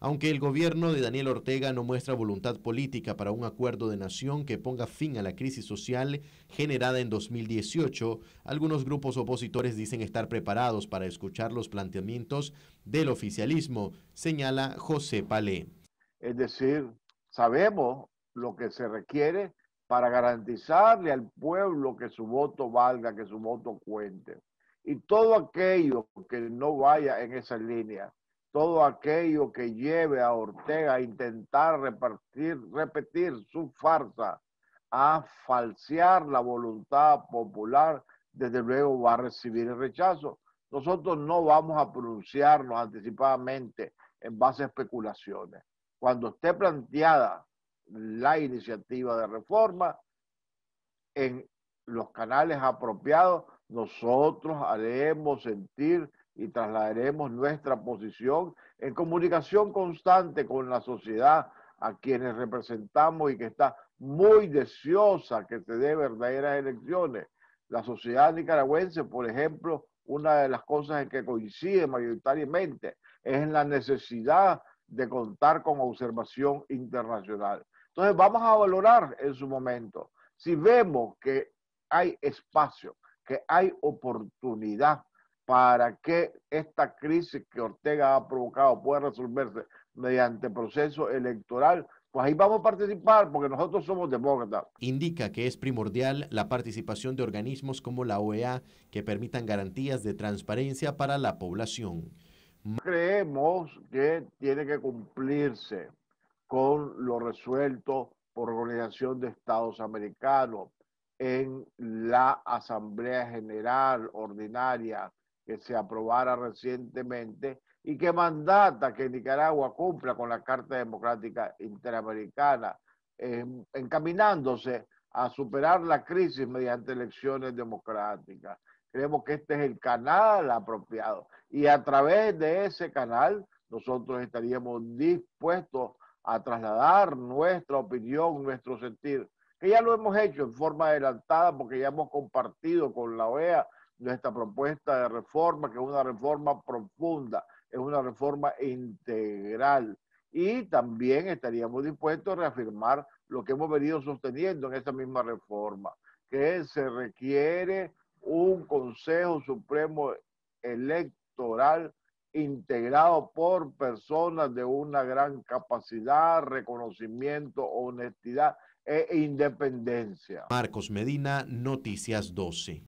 Aunque el gobierno de Daniel Ortega no muestra voluntad política para un acuerdo de nación que ponga fin a la crisis social generada en 2018, algunos grupos opositores dicen estar preparados para escuchar los planteamientos del oficialismo, señala José Palé. Es decir, sabemos lo que se requiere para garantizarle al pueblo que su voto valga, que su voto cuente. Y todo aquello que no vaya en esa línea todo aquello que lleve a Ortega a intentar repartir, repetir su farsa, a falsear la voluntad popular, desde luego va a recibir el rechazo. Nosotros no vamos a pronunciarnos anticipadamente en base a especulaciones. Cuando esté planteada la iniciativa de reforma en los canales apropiados, nosotros haremos sentir y trasladaremos nuestra posición en comunicación constante con la sociedad a quienes representamos y que está muy deseosa que se dé verdaderas elecciones. La sociedad nicaragüense, por ejemplo, una de las cosas en que coincide mayoritariamente es en la necesidad de contar con observación internacional. Entonces vamos a valorar en su momento si vemos que hay espacio, que hay oportunidad para que esta crisis que Ortega ha provocado pueda resolverse mediante proceso electoral, pues ahí vamos a participar porque nosotros somos demócratas. Indica que es primordial la participación de organismos como la OEA que permitan garantías de transparencia para la población. Creemos que tiene que cumplirse con lo resuelto por Organización de Estados Americanos en la Asamblea General Ordinaria que se aprobara recientemente y que mandata que Nicaragua cumpla con la Carta Democrática Interamericana, eh, encaminándose a superar la crisis mediante elecciones democráticas. Creemos que este es el canal apropiado y a través de ese canal nosotros estaríamos dispuestos a trasladar nuestra opinión, nuestro sentir, que ya lo hemos hecho en forma adelantada porque ya hemos compartido con la OEA nuestra propuesta de reforma, que es una reforma profunda, es una reforma integral. Y también estaríamos dispuestos a reafirmar lo que hemos venido sosteniendo en esta misma reforma, que se requiere un Consejo Supremo Electoral integrado por personas de una gran capacidad, reconocimiento, honestidad e independencia. Marcos Medina, Noticias 12.